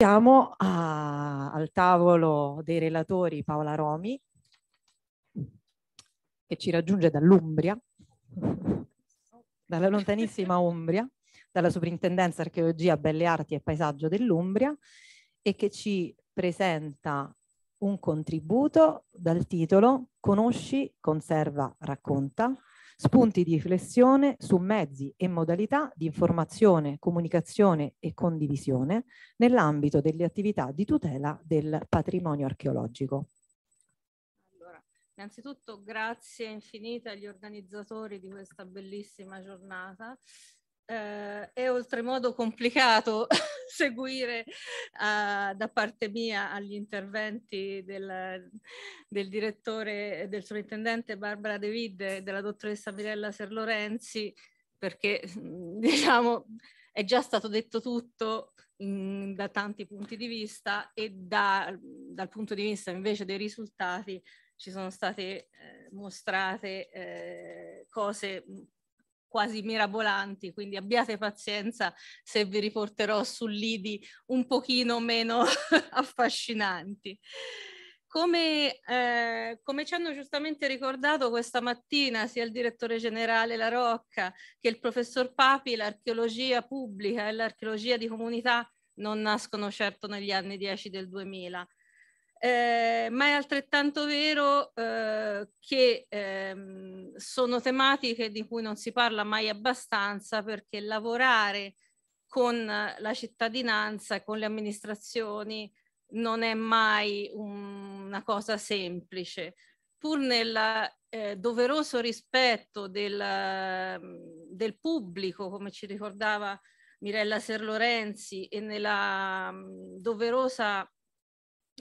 Siamo a, al tavolo dei relatori Paola Romi, che ci raggiunge dall'Umbria, dalla lontanissima Umbria, dalla Superintendenza Archeologia, Belle Arti e Paesaggio dell'Umbria e che ci presenta un contributo dal titolo Conosci, conserva, racconta, spunti di riflessione su mezzi e modalità di informazione, comunicazione e condivisione nell'ambito delle attività di tutela del patrimonio archeologico. Allora, innanzitutto grazie infinite agli organizzatori di questa bellissima giornata eh, è oltremodo complicato seguire eh, da parte mia agli interventi del, del direttore e del sovrintendente Barbara De Vidde e della dottoressa Mirella Serlorenzi perché diciamo è già stato detto tutto da tanti punti di vista e da, dal punto di vista invece dei risultati ci sono state eh, mostrate eh, cose quasi mirabolanti, quindi abbiate pazienza se vi riporterò su lidi un pochino meno affascinanti. Come, eh, come, ci hanno giustamente ricordato questa mattina sia il direttore generale La Rocca che il professor Papi, l'archeologia pubblica e l'archeologia di comunità non nascono certo negli anni 10 del 2000. Eh, ma è altrettanto vero eh, che ehm, sono tematiche di cui non si parla mai abbastanza perché lavorare con la cittadinanza e con le amministrazioni non è mai un, una cosa semplice, pur nel eh, doveroso rispetto del, del, pubblico, come ci ricordava Mirella Serlorenzi, e nella mh, mm, doverosa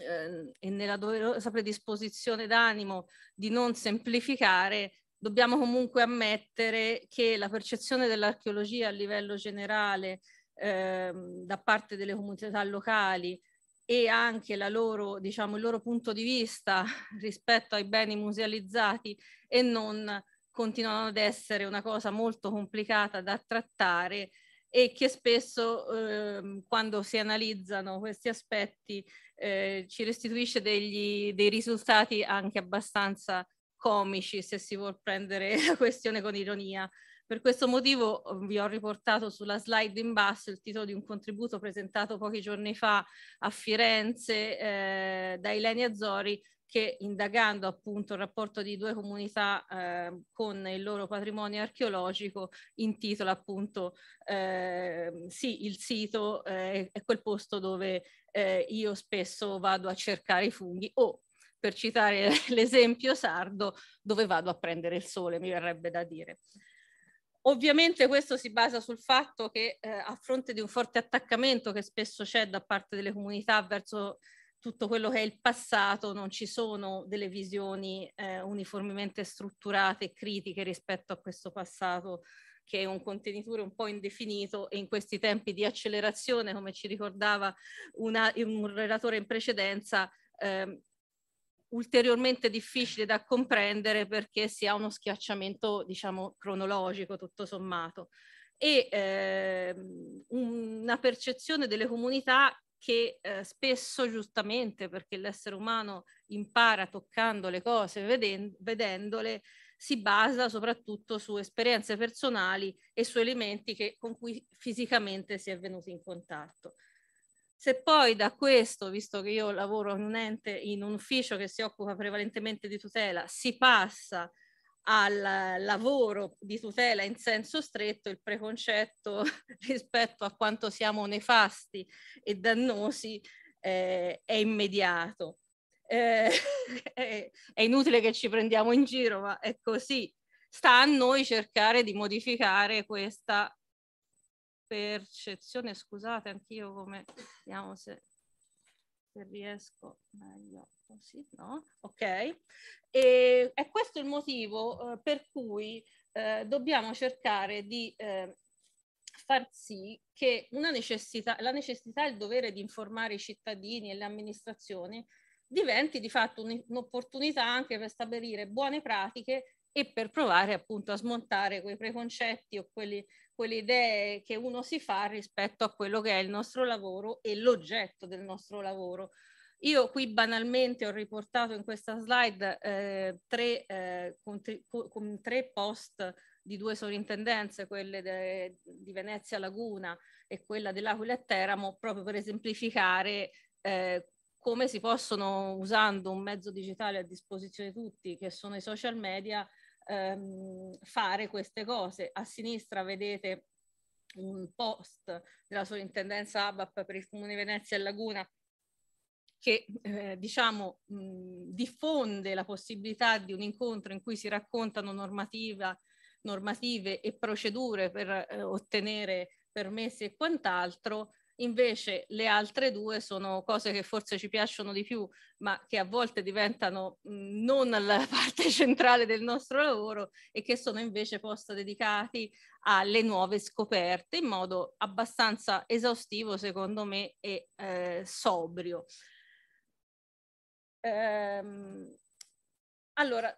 eh, e nella doverosa predisposizione d'animo di non semplificare, dobbiamo comunque ammettere che la percezione dell'archeologia a livello generale eh, da parte delle comunità locali e anche loro, diciamo, il loro punto di vista rispetto ai beni musealizzati e non continuano ad essere una cosa molto complicata da trattare e che spesso eh, quando si analizzano questi aspetti eh, ci restituisce degli, dei risultati anche abbastanza comici se si vuol prendere la questione con ironia. Per questo motivo ehm, vi ho riportato sulla slide in basso il titolo di un contributo presentato pochi giorni fa a Firenze eh, da Ilenia Zori che indagando appunto il rapporto di due comunità eh, con il loro patrimonio archeologico intitola appunto eh, sì il sito eh, è quel posto dove eh, io spesso vado a cercare i funghi o per citare l'esempio sardo dove vado a prendere il sole mi verrebbe da dire. Ovviamente questo si basa sul fatto che eh, a fronte di un forte attaccamento che spesso c'è da parte delle comunità verso tutto quello che è il passato, non ci sono delle visioni eh, uniformemente strutturate e critiche rispetto a questo passato che è un contenitore un po' indefinito e in questi tempi di accelerazione, come ci ricordava una, un relatore in precedenza, eh, ulteriormente difficile da comprendere perché si ha uno schiacciamento, diciamo, cronologico tutto sommato e eh, una percezione delle comunità che eh, spesso giustamente perché l'essere umano impara toccando le cose, veden- vedendole, si basa soprattutto su esperienze personali e su elementi che, con cui fisicamente si è venuti in contatto. Se poi da questo, visto che io lavoro in un ente, in un ufficio che si occupa prevalentemente di tutela, si passa al lavoro di tutela in senso stretto il preconcetto rispetto a quanto siamo nefasti e dannosi eh, è immediato. Eh, è inutile che ci prendiamo in giro, ma è così. Sta a noi cercare di modificare questa percezione. Scusate anch'io come vediamo se se riesco meglio così, no? Ok? E è questo il motivo eh, per cui eh, dobbiamo cercare di eh, far sì che necessità, la necessità e il dovere di informare i cittadini e le amministrazioni diventi di fatto un'opportunità anche per stabilire buone pratiche e per provare appunto a smontare quei preconcetti o quelli quelle idee che uno si fa rispetto a quello che è il nostro lavoro e l'oggetto del nostro lavoro. Io qui banalmente ho riportato in questa slide eh, tre, eh, con, tri, con tre post di due sovrintendenze, quelle de, di Venezia Laguna e quella dell'Aquila e Teramo, proprio per esemplificare eh, come si possono, usando un mezzo digitale a disposizione di tutti, che sono i social media, ehm, fare queste cose. A sinistra vedete un post della sovrintendenza ABAP per il Comune Venezia e Laguna che eh, diciamo mh, diffonde la possibilità di un incontro in cui si raccontano normative e procedure per eh, ottenere permessi e quant'altro invece le altre due sono cose che forse ci piacciono di più, ma che a volte diventano non la parte centrale del nostro lavoro e che sono invece post dedicati alle nuove scoperte in modo abbastanza esaustivo, secondo me, e eh, sobrio. Ehm, allora,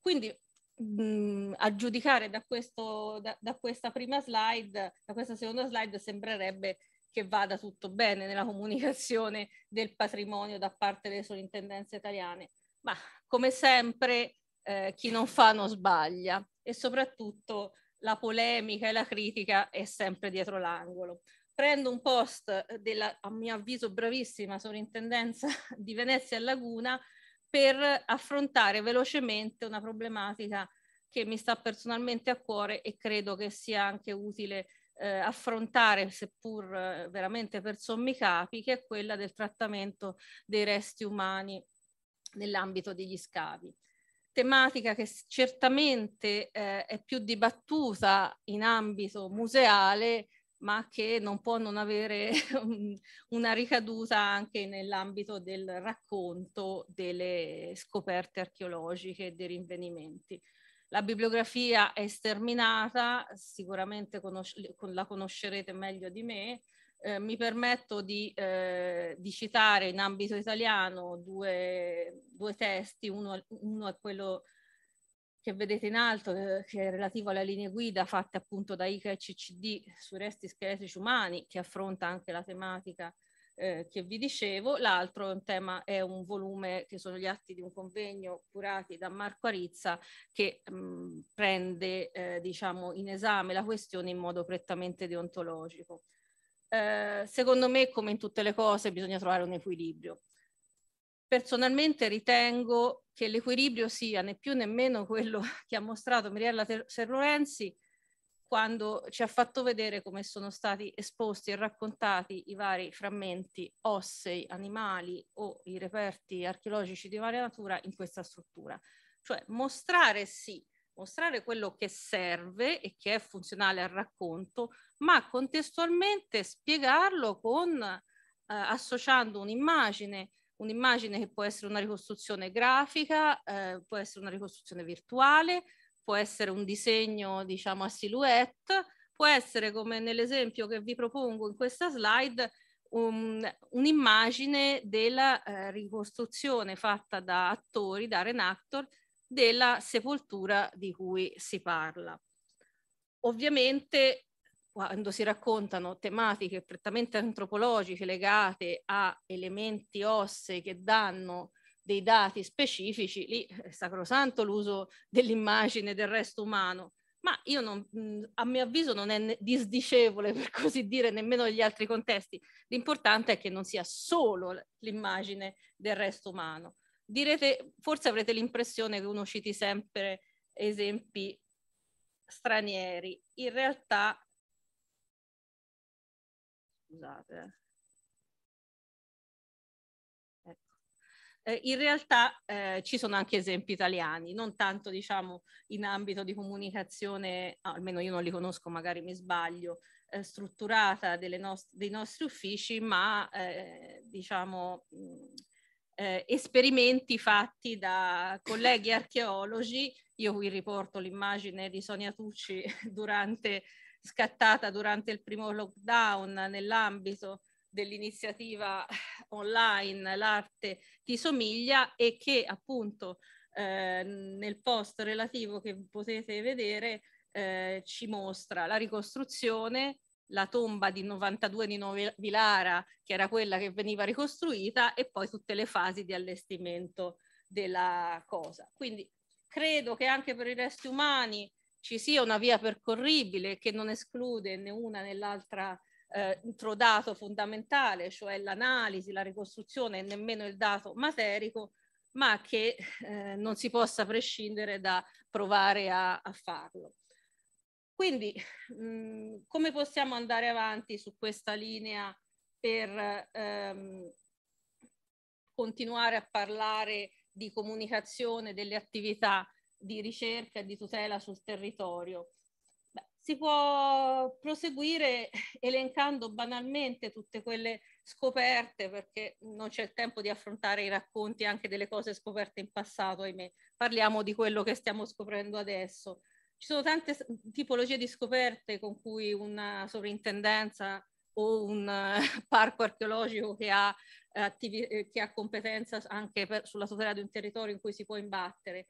quindi mh, a giudicare da, questo, da, da, questa prima slide, da questa seconda slide, sembrerebbe che vada tutto bene nella comunicazione del patrimonio da parte delle sovrintendenze italiane, ma come sempre eh, chi non fa non sbaglia e soprattutto la polemica e la critica è sempre dietro l'angolo. Prendo un post della, a mio avviso, bravissima sovrintendenza di Venezia e Laguna per affrontare velocemente una problematica che mi sta personalmente a cuore e credo che sia anche utile eh, affrontare, seppur eh, veramente per sommi capi, che è quella del trattamento dei resti umani nell'ambito degli scavi tematica che certamente eh, è più dibattuta in ambito museale, ma che non può non avere una ricaduta anche nell'ambito del racconto delle scoperte archeologiche e dei rinvenimenti. La bibliografia è sterminata, sicuramente conosce, la conoscerete meglio di me. Eh, mi permetto di, eh, di, citare in ambito italiano due, due testi, uno, uno, è quello che vedete in alto, eh, che è relativo alle linee guida fatte appunto da ICA e CCD sui resti scheletrici umani, che affronta anche la tematica eh, che vi dicevo, l'altro è un tema, è un volume che sono gli atti di un convegno curati da Marco Arizza che mh, mm, prende eh, diciamo, in esame la questione in modo prettamente deontologico. Eh, secondo me, come in tutte le cose, bisogna trovare un equilibrio. Personalmente ritengo che l'equilibrio sia né più né meno quello che ha mostrato Miriella Ter- quando ci ha fatto vedere come sono stati esposti e raccontati i vari frammenti ossei, animali o i reperti archeologici di varia natura in questa struttura. Cioè mostrare sì, mostrare quello che serve e che è funzionale al racconto, ma contestualmente spiegarlo con, eh, associando un'immagine, un'immagine che può essere una ricostruzione grafica, eh, può essere una ricostruzione virtuale, può essere un disegno diciamo a silhouette, può essere come nell'esempio che vi propongo in questa slide un, un'immagine della eh, ricostruzione fatta da attori, da Renactor, della sepoltura di cui si parla. Ovviamente quando si raccontano tematiche prettamente antropologiche legate a elementi ossei che danno dei dati specifici, lì è eh, sacrosanto l'uso dell'immagine del resto umano, ma io non, mm, a mio avviso non è disdicevole per così dire nemmeno negli altri contesti. L'importante è che non sia solo l'immagine del resto umano. Direte, forse avrete l'impressione che uno citi sempre esempi stranieri. In realtà, scusate, eh. eh, in realtà eh, ci sono anche esempi italiani, non tanto diciamo in ambito di comunicazione, ah, almeno io non li conosco, magari mi sbaglio, eh, strutturata nost- dei nostri uffici, ma eh, diciamo mh, mm, eh, esperimenti fatti da colleghi archeologi. Io qui riporto l'immagine di Sonia Tucci durante, scattata durante il primo lockdown nell'ambito dell'iniziativa online L'arte ti somiglia e che appunto eh, nel post relativo che potete vedere eh, ci mostra la ricostruzione, la tomba di 92 di Novilara che era quella che veniva ricostruita e poi tutte le fasi di allestimento della cosa. Quindi credo che anche per i resti umani ci sia una via percorribile che non esclude né una né l'altra eh, intro dato fondamentale, cioè l'analisi, la ricostruzione e nemmeno il dato materico, ma che eh, non si possa prescindere da provare a, a farlo. Quindi mh, mm, come possiamo andare avanti su questa linea per ehm, continuare a parlare di comunicazione delle attività di ricerca e di tutela sul territorio? si può proseguire elencando banalmente tutte quelle scoperte, perché non c'è il tempo di affrontare i racconti anche delle cose scoperte in passato, ahimè. Parliamo di quello che stiamo scoprendo adesso. Ci sono tante tipologie di scoperte con cui una sovrintendenza o un parco archeologico che ha, eh, eh, che ha competenza anche per, sulla tutela di un territorio in cui si può imbattere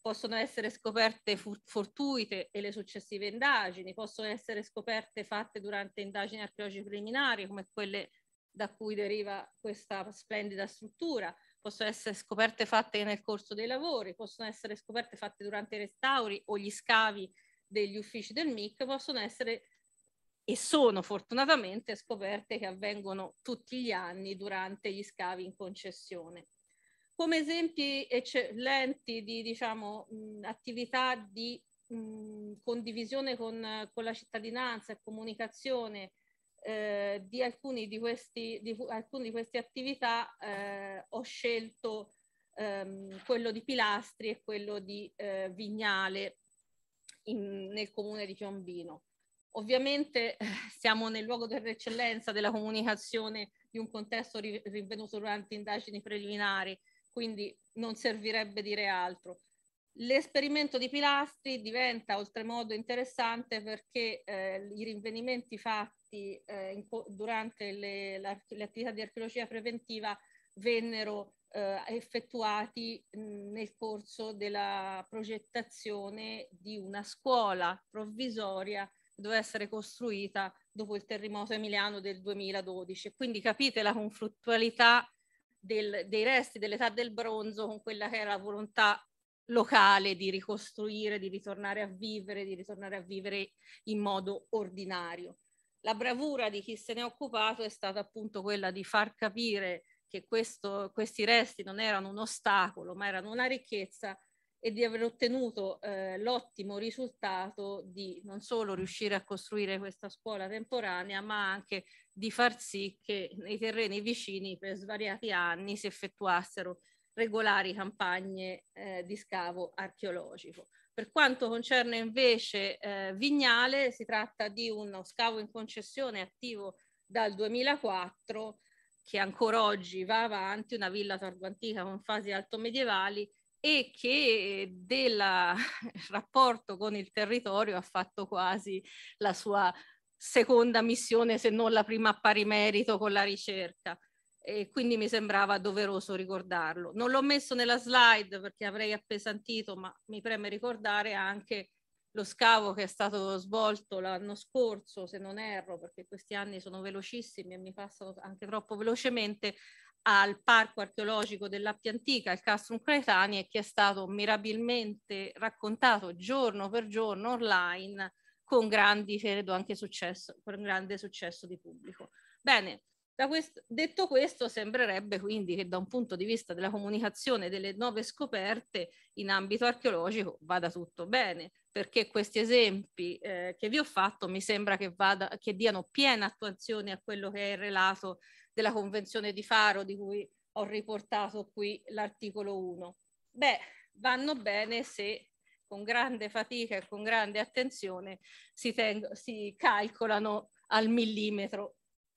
possono essere scoperte fortuite e le successive indagini, possono essere scoperte fatte durante indagini archeologiche preliminari come quelle da cui deriva questa splendida struttura, possono essere scoperte fatte nel corso dei lavori, possono essere scoperte fatte durante i restauri o gli scavi degli uffici del MIC, possono essere e sono fortunatamente scoperte che avvengono tutti gli anni durante gli scavi in concessione come esempi eccellenti di diciamo, mh, attività di mh, condivisione con, con, la cittadinanza e comunicazione eh, di, alcuni di, questi, di, alcune di queste attività eh, ho scelto ehm, quello di Pilastri e quello di eh, Vignale in, nel comune di Piombino. Ovviamente siamo nel luogo dell'eccellenza della comunicazione di un contesto rinvenuto durante indagini preliminari quindi non servirebbe dire altro. L'esperimento di pilastri diventa oltremodo interessante perché eh, i rinvenimenti fatti eh, in, durante le, la, le, attività di archeologia preventiva vennero eh, effettuati mh, nel corso della progettazione di una scuola provvisoria che doveva essere costruita dopo il terremoto emiliano del 2012. Quindi capite la conflittualità del, dei resti dell'età del bronzo con quella che era la volontà locale di ricostruire, di ritornare a vivere, di ritornare a vivere in modo ordinario. La bravura di chi se ne è occupato è stata appunto quella di far capire che questo, questi resti non erano un ostacolo, ma erano una ricchezza e di aver ottenuto eh, l'ottimo risultato di non solo riuscire a costruire questa scuola temporanea, ma anche di far sì che nei terreni vicini per svariati anni si effettuassero regolari campagne eh, di scavo archeologico. Per quanto concerne invece eh, Vignale, si tratta di uno scavo in concessione attivo dal 2004 che ancora oggi va avanti, una villa targuantica con fasi altomedievali e che del rapporto con il territorio ha fatto quasi la sua seconda missione se non la prima a pari merito con la ricerca e quindi mi sembrava doveroso ricordarlo. Non l'ho messo nella slide perché avrei appesantito, ma mi preme ricordare anche lo scavo che è stato svolto l'anno scorso, se non erro, perché questi anni sono velocissimi e mi passano anche troppo velocemente, al Parco archeologico dell'Appia Antica, il Castrum Cretani, e che è stato mirabilmente raccontato giorno per giorno online con, grandi, credo, anche successo, con grande successo di pubblico. Bene, da questo, detto questo, sembrerebbe quindi che da un punto di vista della comunicazione delle nuove scoperte in ambito archeologico vada tutto bene, perché questi esempi eh, che vi ho fatto mi sembra che, vada, che diano piena attuazione a quello che è il relato della Convenzione di Faro di cui ho riportato qui l'articolo 1. Beh, vanno bene se con grande fatica e con grande attenzione si, tengo, si calcolano al millimetro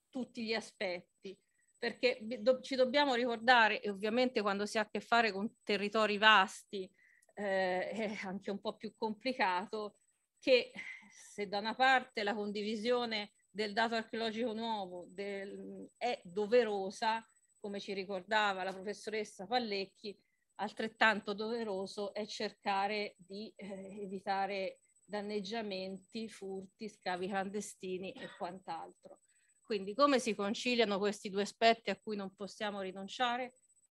tutti gli aspetti perché do ci dobbiamo ricordare e ovviamente quando si ha a che fare con territori vasti eh, è anche un po' più complicato che se da una parte la condivisione del dato archeologico nuovo del, è doverosa come ci ricordava la professoressa Pallecchi altrettanto doveroso è cercare di eh, evitare danneggiamenti, furti, scavi clandestini e quant'altro. Quindi come si conciliano questi due aspetti a cui non possiamo rinunciare?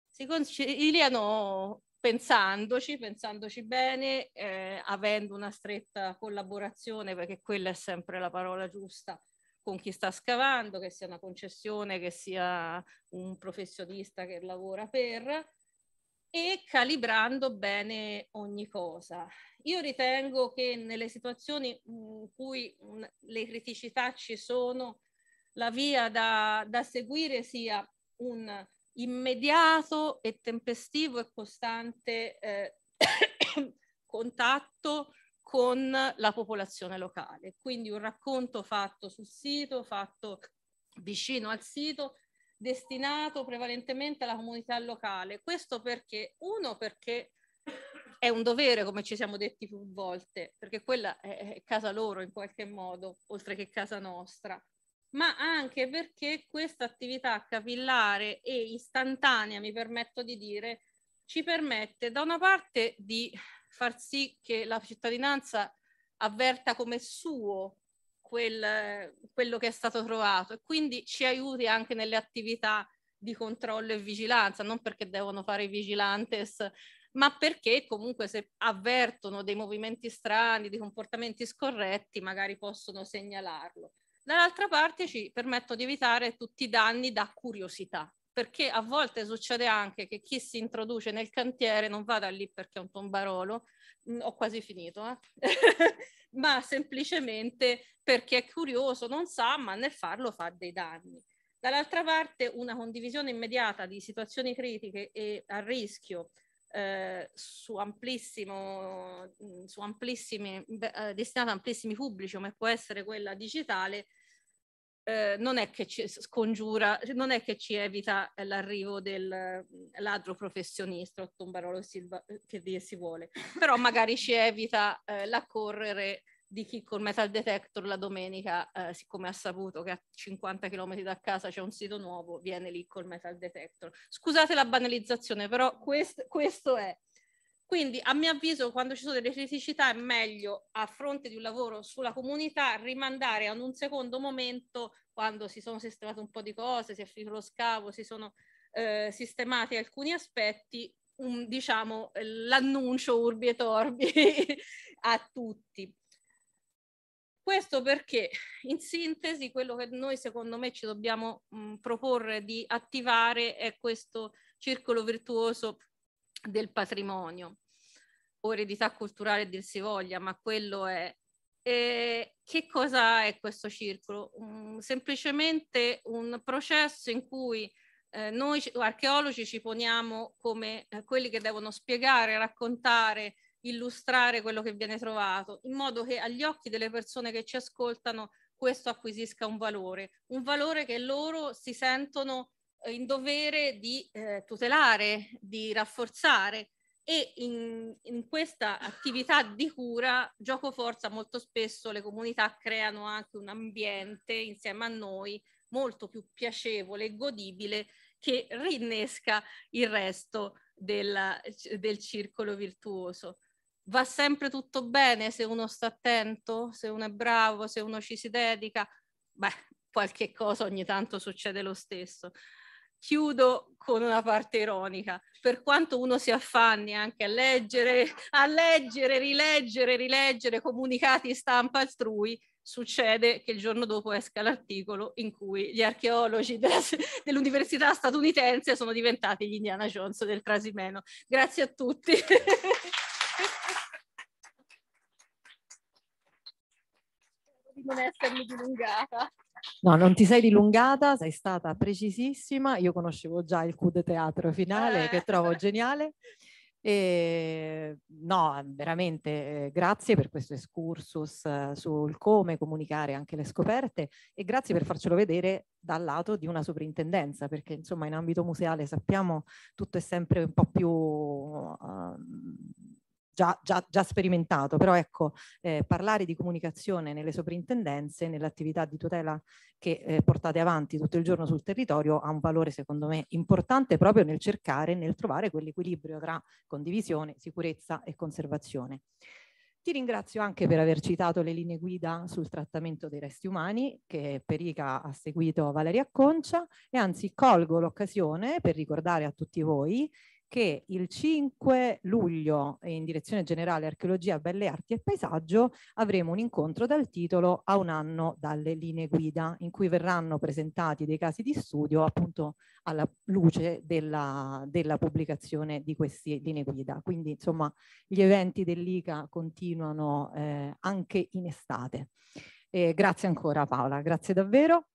Si conciliano pensandoci, pensandoci bene, eh, avendo una stretta collaborazione, perché quella è sempre la parola giusta, con chi sta scavando, che sia una concessione, che sia un professionista che lavora per, e calibrando bene ogni cosa. Io ritengo che nelle situazioni in mm, cui mm, le criticità ci sono, la via da, da seguire sia un immediato e tempestivo e costante eh, contatto con la popolazione locale. Quindi un racconto fatto sul sito, fatto vicino al sito, destinato prevalentemente alla comunità locale. Questo perché, uno, perché è un dovere, come ci siamo detti più volte, perché quella è casa loro in qualche modo, oltre che casa nostra, ma anche perché questa attività capillare e istantanea, mi permetto di dire, ci permette da una parte di far sì che la cittadinanza avverta come suo quel, quello che è stato trovato e quindi ci aiuti anche nelle attività di controllo e vigilanza, non perché devono fare i vigilantes, ma perché comunque se avvertono dei movimenti strani, dei comportamenti scorretti, magari possono segnalarlo. Dall'altra parte ci permettono di evitare tutti i danni da curiosità, perché a volte succede anche che chi si introduce nel cantiere non vada lì perché è un tombarolo, mm, ho quasi finito, eh? ma semplicemente perché è curioso, non sa, ma nel farlo fa dei danni. Dall'altra parte una condivisione immediata di situazioni critiche e a rischio eh, su, amplissimo, mm, su amplissimi, eh, destinata a amplissimi pubblici come può essere quella digitale, eh, non è che ci scongiura, non è che ci evita l'arrivo del mm, ladro professionista o tombarolo silva, eh, che dir si vuole, però magari ci evita eh, l'accorrere di chi col metal detector la domenica, eh, siccome ha saputo che a 50 km da casa c'è un sito nuovo, viene lì col metal detector. Scusate la banalizzazione, però quest questo è. Quindi a mio avviso quando ci sono delle criticità è meglio a fronte di un lavoro sulla comunità rimandare ad un secondo momento quando si sono sistemate un po' di cose, si è finito lo scavo, si sono eh, sistemati alcuni aspetti, un, diciamo l'annuncio urbi e torbi a tutti. Questo perché in sintesi quello che noi secondo me ci dobbiamo mh, proporre di attivare è questo circolo virtuoso del patrimonio o eredità culturale dir si voglia, ma quello è. E che cosa è questo circolo? Um, semplicemente un processo in cui eh, noi archeologi ci poniamo come eh, quelli che devono spiegare, raccontare, illustrare quello che viene trovato, in modo che agli occhi delle persone che ci ascoltano questo acquisisca un valore, un valore che loro si sentono eh, in dovere di eh, tutelare, di rafforzare e in, in questa attività di cura, gioco forza, molto spesso le comunità creano anche un ambiente insieme a noi molto più piacevole e godibile che rinnesca il resto della, del circolo virtuoso va sempre tutto bene se uno sta attento, se uno è bravo, se uno ci si dedica, beh, qualche cosa ogni tanto succede lo stesso. Chiudo con una parte ironica, per quanto uno si affanni anche a leggere, a leggere, rileggere, rileggere comunicati stampa altrui, succede che il giorno dopo esca l'articolo in cui gli archeologi dell'università statunitense sono diventati gli Indiana Jones del Trasimeno. Grazie a tutti. non essermi dilungata. No, non ti sei dilungata, sei stata precisissima. Io conoscevo già il coup de teatro finale eh. che trovo geniale. E, no, veramente eh, grazie per questo excursus eh, sul come comunicare anche le scoperte e grazie per farcelo vedere dal lato di una soprintendenza, perché insomma in ambito museale sappiamo tutto è sempre un po' più uh, già, già, già sperimentato, però ecco, eh, parlare di comunicazione nelle soprintendenze, nell'attività di tutela che eh, portate avanti tutto il giorno sul territorio ha un valore secondo me importante proprio nel cercare, nel trovare quell'equilibrio tra condivisione, sicurezza e conservazione. Ti ringrazio anche per aver citato le linee guida sul trattamento dei resti umani che Perica ha seguito Valeria Concia e anzi colgo l'occasione per ricordare a tutti voi che il 5 luglio in direzione generale archeologia, belle arti e paesaggio avremo un incontro dal titolo a un anno dalle linee guida in cui verranno presentati dei casi di studio appunto alla luce della, della pubblicazione di queste linee guida. Quindi insomma gli eventi dell'ICA continuano eh, anche in estate. E grazie ancora Paola, grazie davvero.